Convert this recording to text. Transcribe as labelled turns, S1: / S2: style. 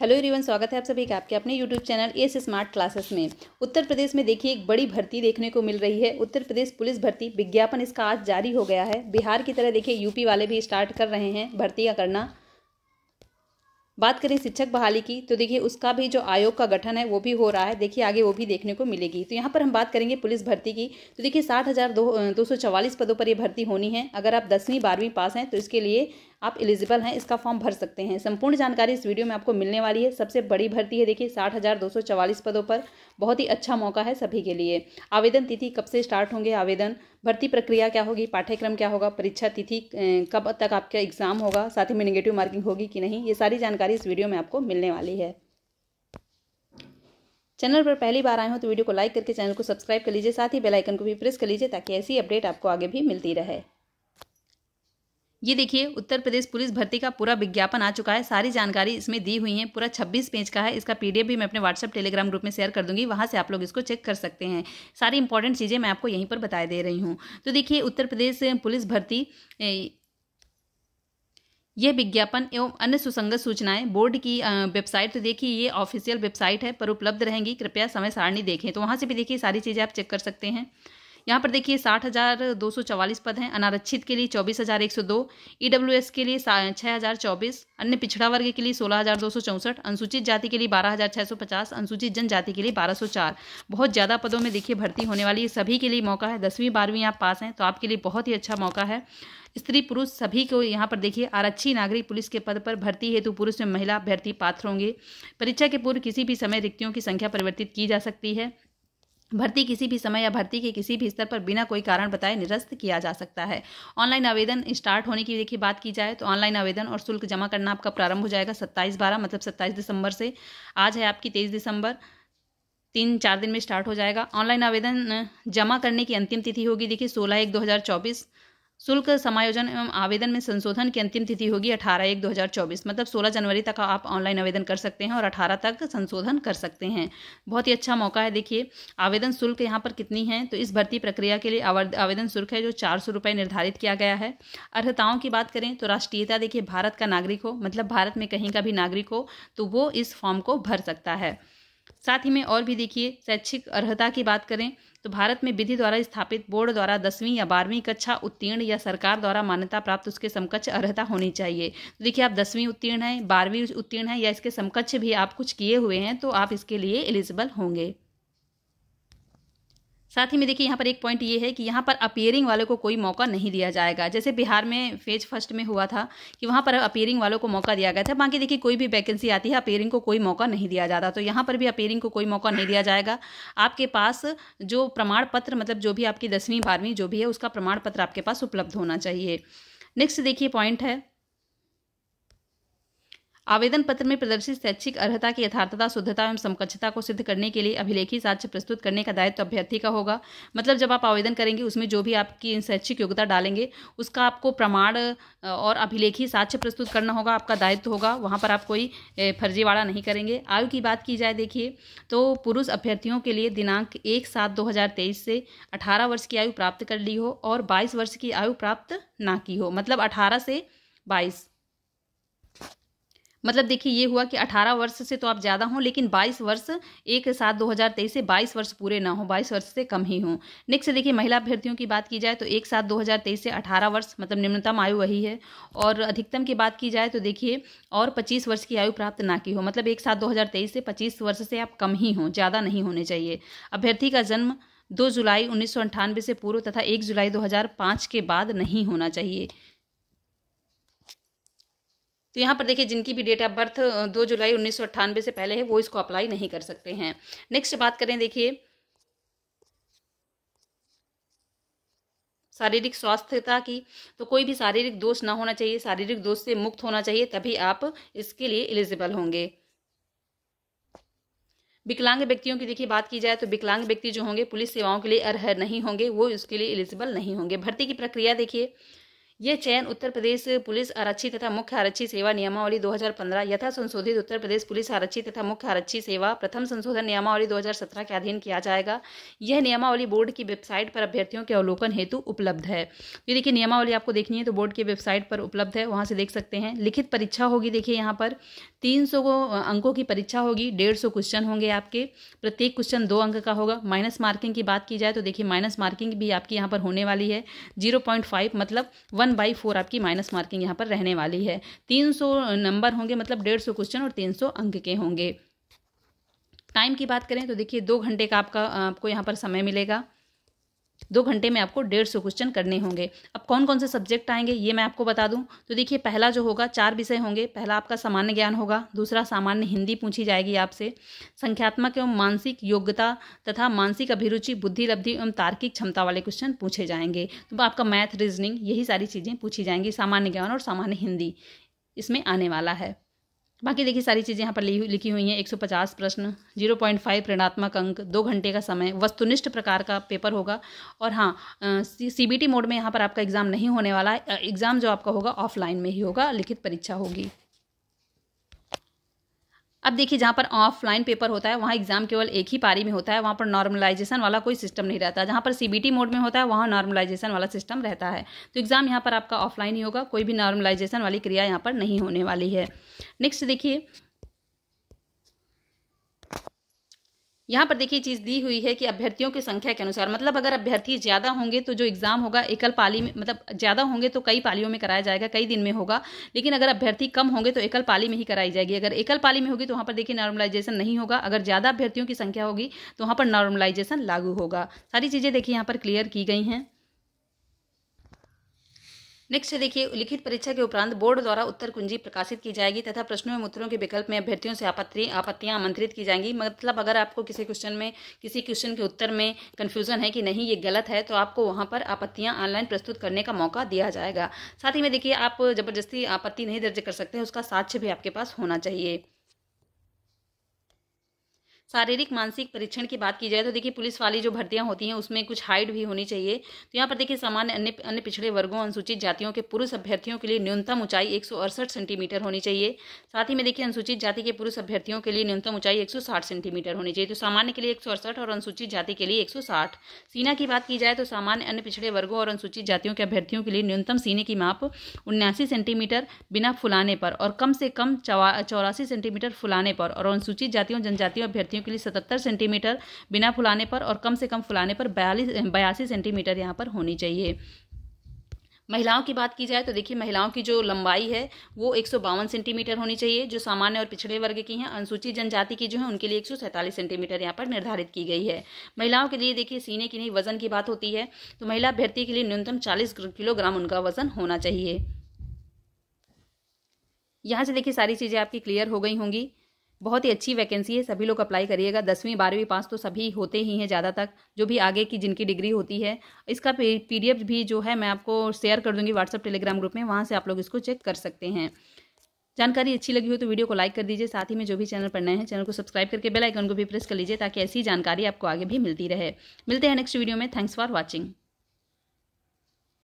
S1: hello everyone स्वागत है आप सभी का आपके अपने YouTube channel S smart classes में उत्तर प्रदेश में देखिए एक बड़ी भर्ती देखने को मिल रही है उत्तर प्रदेश पुलिस भर्ती विज्ञापन इसका आज जारी हो गया है बिहार की तरह देखिए यूपी वाले भी स्टार्ट कर रहे हैं भर्ती का करना बात करें शिक्षक बहाली की तो देखिए उसका भी जो आयोग का गठन है वो भी हो रहा है देखिए आगे वो भी देखने को मिलेगी तो यहाँ पर हम बात करेंगे पुलिस भर्ती की तो देखिए साठ हज़ार दो दो सौ चवालीस पदों पर ये भर्ती होनी है अगर आप दसवीं बारहवीं पास हैं तो इसके लिए आप एलिजिबल हैं इसका फॉर्म भर सकते हैं संपूर्ण जानकारी इस वीडियो में आपको मिलने वाली है सबसे बड़ी भर्ती है देखिए साठ हज़ार दो सौ चवालीस पदों पर बहुत ही अच्छा मौका है सभी के लिए आवेदन तिथि कब से स्टार्ट होंगे आवेदन भर्ती प्रक्रिया क्या होगी पाठ्यक्रम क्या होगा परीक्षा तिथि कब तक आपका एग्ज़ाम होगा साथ ही में निगेटिव मार्किंग होगी कि नहीं ये सारी जानकारी इस वीडियो में आपको मिलने वाली है चैनल पर पहली बार आए हो तो वीडियो को लाइक करके चैनल को सब्सक्राइब कर लीजिए साथ ही बेल आइकन को भी प्रेस कर लीजिए ताकि ऐसी अपडेट आपको आगे भी मिलती रहे ये देखिए उत्तर प्रदेश पुलिस भर्ती का पूरा विज्ञापन आ चुका है सारी जानकारी इसमें दी हुई है पूरा 26 पेज का है इसका पीडीएफ भी मैं अपने व्हाट्सएप टेलीग्राम ग्रुप में शेयर कर दूंगी वहाँ से आप लोग इसको चेक कर सकते हैं सारी इंपॉर्टेंट चीज़ें मैं आपको यहीं पर बताए दे रही हूँ तो देखिए उत्तर प्रदेश पुलिस भर्ती यह विज्ञापन एवं अन्य सुसंगत सूचनाएं बोर्ड की वेबसाइट तो देखिए ये ऑफिशियल वेबसाइट है पर उपलब्ध रहेंगी कृपया समय सारणी देखें तो वहाँ से भी देखिए सारी चीज़ें आप चेक कर सकते हैं यहाँ पर देखिए साठ हज़ार दो सौ चवालीस पद हैं अनारक्षित के लिए चौबीस हज़ार एक सौ दो ई डब्ल्यू एस के लिए छः हज़ार चौबीस अन्य पिछड़ा वर्ग के लिए सोलह हज़ार दो सौ चौंसठ अनुसूचित जाति के लिए बारह हज़ार छः सौ पचास अनुसूचित जनजाति के लिए बारह सौ चार बहुत ज़्यादा पदों में देखिए भर्ती होने वाली सभी के लिए मौका है दसवीं बारहवीं आप पास हैं तो आपके लिए बहुत ही अच्छा मौका है स्त्री पुरुष सभी को यहाँ पर देखिए आरक्षी नागरिक पुलिस के पद पर भर्ती हेतु पुरुष में महिला अभ्यर्थी पात्र होंगे परीक्षा के पूर्व किसी भी समय रिक्तियों की संख्या परिवर्तित की जा सकती है भर्ती किसी भी समय या भर्ती के किसी भी स्तर पर बिना कोई कारण बताए निरस्त किया जा सकता है ऑनलाइन आवेदन स्टार्ट होने की देखिए बात की जाए तो ऑनलाइन आवेदन और शुल्क जमा करना आपका प्रारंभ हो जाएगा सत्ताईस बारह मतलब सत्ताईस दिसंबर से आज है आपकी तेईस दिसंबर तीन चार दिन में स्टार्ट हो जाएगा ऑनलाइन आवेदन जमा करने की अंतिम तिथि होगी देखिए सोलह एक दो हज़ार चौबीस शुल्क समायोजन एवं आवेदन में संशोधन की अंतिम तिथि होगी 18 एक 2024 मतलब 16 जनवरी तक आप ऑनलाइन आवेदन कर सकते हैं और 18 तक संशोधन कर सकते हैं बहुत ही अच्छा मौका है देखिए आवेदन शुल्क यहाँ पर कितनी है तो इस भर्ती प्रक्रिया के लिए आवेदन शुल्क है जो चार सौ निर्धारित किया गया है अर्हताओं की बात करें तो राष्ट्रीयता देखिए भारत का नागरिक हो मतलब भारत में कहीं का भी नागरिक हो तो वो इस फॉर्म को भर सकता है साथ ही में और भी देखिए शैक्षिक अर्हता की बात करें तो भारत में विधि द्वारा स्थापित बोर्ड द्वारा दसवीं या बारहवीं कक्षा उत्तीर्ण या सरकार द्वारा मान्यता प्राप्त उसके समकक्ष अर्हता होनी चाहिए तो देखिए आप दसवीं उत्तीर्ण हैं बारहवीं उत्तीर्ण हैं या इसके समकक्ष भी आप कुछ किए हुए हैं तो आप इसके लिए एलिजिबल होंगे साथ ही में देखिए यहाँ पर एक पॉइंट ये है कि यहाँ पर अपेयरिंग वालों को कोई मौका नहीं दिया जाएगा जैसे बिहार में फेज फर्स्ट में हुआ था कि वहाँ पर अपेयरिंग वालों को मौका दिया गया था बाकी देखिए कोई भी वैकेंसी आती है अपेयरिंग को कोई मौका नहीं दिया जाता तो यहाँ पर भी अपेयरिंग को कोई मौका नहीं दिया जाएगा आपके पास जो प्रमाण पत्र मतलब जो भी आपकी दसवीं बारहवीं जो भी है उसका प्रमाण पत्र आपके पास उपलब्ध होना चाहिए नेक्स्ट देखिए पॉइंट है आवेदन पत्र में प्रदर्शित शैक्षिक अर्हता की यथार्थता शुद्धता एवं समकक्षता को सिद्ध करने के लिए अभिलेखी साक्ष्य प्रस्तुत करने का दायित्व तो अभ्यर्थी का होगा मतलब जब आप आवेदन करेंगे उसमें जो भी आपकी शैक्षिक योग्यता डालेंगे उसका आपको प्रमाण और अभिलेखी साक्ष्य प्रस्तुत करना होगा आपका दायित्व होगा वहाँ पर आप कोई फर्जीवाड़ा नहीं करेंगे आयु की बात की जाए देखिए तो पुरुष अभ्यर्थियों के लिए दिनांक एक सात दो हज़ार तेईस से अठारह वर्ष की आयु प्राप्त कर ली हो और बाईस वर्ष की आयु प्राप्त ना की हो मतलब अठारह से बाईस मतलब देखिए ये हुआ कि 18 वर्ष से तो आप ज़्यादा हों लेकिन 22 वर्ष एक साथ 2023 से 22 वर्ष पूरे ना हो 22 वर्ष से कम ही हों नेक्स्ट देखिए महिला अभ्यर्थियों की बात की जाए तो एक साथ 2023 से 18 वर्ष मतलब निम्नतम आयु वही है और अधिकतम की बात की जाए तो देखिए और पच्चीस वर्ष की आयु प्राप्त ना की हो मतलब एक साथ दो से पच्चीस वर्ष से आप कम ही हों ज़्यादा नहीं होने चाहिए अभ्यर्थी का जन्म दो जुलाई उन्नीस से पूर्व तथा एक जुलाई दो के बाद नहीं होना चाहिए तो यहाँ पर देखिए जिनकी भी डेट ऑफ बर्थ दो जुलाई उन्नीस से पहले है वो इसको अप्लाई नहीं कर सकते हैं नेक्स्ट बात करें देखिए शारीरिक स्वास्थ्यता की तो कोई भी शारीरिक दोष ना होना चाहिए शारीरिक दोष से मुक्त होना चाहिए तभी आप इसके लिए एलिजिबल होंगे विकलांग व्यक्तियों की देखिए बात की जाए तो विकलांग व्यक्ति जो होंगे पुलिस सेवाओं के लिए अरहर नहीं होंगे वो इसके लिए एलिजिबल नहीं होंगे भर्ती की प्रक्रिया देखिए यह चयन उत्तर प्रदेश पुलिस आरक्षी तथा मुख्य आरक्षी सेवा नियमावली 2015 यथा संशोधित उत्तर प्रदेश पुलिस आरक्षी तथा मुख्य आरक्षी सेवा प्रथम संशोधन नियमावली 2017 के अधीन किया जाएगा यह नियमावली बोर्ड की वेबसाइट पर अभ्यर्थियों के अवलोकन हेतु उपलब्ध है ये तो देखिए नियमावली आपको देखनी है तो बोर्ड की वेबसाइट पर उपलब्ध है वहाँ से देख सकते हैं लिखित परीक्षा होगी देखिए यहाँ पर तीन सौ अंकों की परीक्षा होगी डेढ़ सौ क्वेश्चन होंगे आपके प्रत्येक क्वेश्चन दो अंक का होगा माइनस मार्किंग की बात की जाए तो देखिए माइनस मार्किंग भी आपकी यहाँ पर होने वाली है जीरो पॉइंट फाइव मतलब वन वन बाई फोर आपकी माइनस मार्किंग यहाँ पर रहने वाली है तीन सौ नंबर होंगे मतलब डेढ़ सौ क्वेश्चन और तीन सौ अंक के होंगे टाइम की बात करें तो देखिए दो घंटे का आपका आपको यहाँ पर समय मिलेगा दो घंटे में आपको डेढ़ सौ क्वेश्चन करने होंगे अब कौन कौन से सब्जेक्ट आएंगे ये मैं आपको बता दूँ तो देखिए पहला जो होगा चार विषय होंगे पहला आपका सामान्य ज्ञान होगा दूसरा सामान्य हिंदी पूछी जाएगी आपसे संख्यात्मक एवं मानसिक योग्यता तथा मानसिक अभिरुचि बुद्धि लब्धि एवं तार्किक क्षमता वाले क्वेश्चन पूछे जाएंगे तो आपका मैथ रीजनिंग यही सारी चीज़ें पूछी जाएंगी सामान्य ज्ञान और सामान्य हिंदी इसमें आने वाला है बाकी देखिए सारी चीज़ें यहाँ पर लिखी हुई हैं 150 प्रश्न 0.5 ऋणात्मक अंक दो घंटे का समय वस्तुनिष्ठ प्रकार का पेपर होगा और हाँ सीबीटी मोड में यहाँ पर आपका एग्ज़ाम नहीं होने वाला है एग्ज़ाम जो आपका होगा ऑफलाइन में ही होगा लिखित परीक्षा होगी अब देखिए जहाँ पर ऑफलाइन पेपर होता है वहाँ एग्जाम केवल एक ही पारी में होता है वहाँ पर नॉर्मलाइजेशन वाला कोई सिस्टम नहीं रहता जहाँ पर सीबीटी मोड में होता है वहाँ नॉर्मलाइजेशन वाला सिस्टम रहता है तो एग्जाम यहाँ पर आपका ऑफलाइन ही होगा कोई भी नॉर्मलाइजेशन वाली क्रिया यहाँ पर नहीं होने वाली है नेक्स्ट देखिए यहाँ पर देखिए चीज़ दी हुई है कि अभ्यर्थियों की संख्या के अनुसार मतलब अगर अभ्यर्थी ज़्यादा होंगे तो जो एग्ज़ाम होगा एकल पाली में मतलब ज़्यादा होंगे तो कई पालियों में कराया जाएगा कई दिन में होगा लेकिन अगर अभ्यर्थी कम होंगे तो एकल पाली में ही कराई जाएगी अगर एकल पाली में होगी तो वहाँ पर देखिए नॉर्मलाइजेशन नहीं होगा अगर ज़्यादा अभ्यर्थियों की संख्या होगी तो वहाँ पर नॉर्मलाइजेशन लागू होगा सारी चीज़ें देखिए यहाँ पर क्लियर की गई हैं नेक्स्ट देखिए लिखित परीक्षा के उपरांत बोर्ड द्वारा उत्तर कुंजी प्रकाशित की जाएगी तथा प्रश्नों में उत्तरों के विकल्प में अभ्यर्थियों से आपत्ति आपत्तियां आमंत्रित की जाएंगी मतलब अगर आपको किसी क्वेश्चन में किसी क्वेश्चन के उत्तर में कन्फ्यूजन है कि नहीं ये गलत है तो आपको वहाँ पर आपत्तियाँ ऑनलाइन प्रस्तुत करने का मौका दिया जाएगा साथ ही में देखिए आप जबरदस्ती आपत्ति नहीं दर्ज कर सकते उसका साक्ष्य भी आपके पास होना चाहिए शारीरिक मानसिक परीक्षण की बात की जाए तो देखिए पुलिस वाली जो भर्तियां होती हैं उसमें कुछ हाइट भी होनी चाहिए तो यहाँ पर देखिए सामान्य अन्य अन्य पिछड़े वर्गों अनुसूचित जातियों के पुरुष अभ्यर्थियों के लिए न्यूनतम ऊंचाई एक सेंटीमीटर होनी चाहिए साथ ही में देखिए अनुसूचित जाति के पुरुष अभ्यर्थियों के लिए न्यूनतम ऊंचाई एक सेंटीमीटर होनी चाहिए तो सामान्य के लिए एक और अनुसूचित जाति के लिए एक सीना की बात की जाए तो सामान्य अन्य पिछड़े वर्गों और अनुसूचित जातियों के अभ्यर्थियों के लिए न्यूनतम सीने की माप उन्यासी सेंटीमीटर बिना फुलाने पर और कम से कम चौरासी सेंटीमीटर फुलाने पर और अनुसूचित जातियों जनजातियों अभ्यर्थियों लड़कियों के लिए सतहत्तर सेंटीमीटर बिना फुलाने पर और कम से कम फुलाने पर बयालीस बयासी सेंटीमीटर यहाँ पर होनी चाहिए महिलाओं की बात की जाए तो देखिए महिलाओं की जो लंबाई है वो एक सेंटीमीटर होनी चाहिए जो सामान्य और पिछड़े वर्ग की हैं अनुसूचित जनजाति की जो है उनके लिए एक सेंटीमीटर यहाँ पर निर्धारित की गई है महिलाओं के लिए देखिए सीने की नहीं वजन की बात होती है तो महिला अभ्यर्थी के लिए न्यूनतम चालीस किलोग्राम उनका वजन होना चाहिए यहाँ से देखिए सारी चीज़ें आपकी क्लियर हो गई होंगी बहुत ही अच्छी वैकेंसी है सभी लोग अप्लाई करिएगा दसवीं बारहवीं पास तो सभी होते ही हैं ज़्यादा तक जो भी आगे की जिनकी डिग्री होती है इसका पी भी जो है मैं आपको शेयर कर दूंगी व्हाट्सअप टेलीग्राम ग्रुप में वहाँ से आप लोग इसको चेक कर सकते हैं जानकारी अच्छी लगी हो तो वीडियो को लाइक कर दीजिए साथ ही में जो भी चैनल पर नए हैं चैनल को सब्सक्राइब करके बेल आइकन को भी प्रेस कर लीजिए ताकि ऐसी जानकारी आपको आगे भी मिलती रहे मिलते हैं नेक्स्ट वीडियो में थैंक्स फॉर वॉचिंग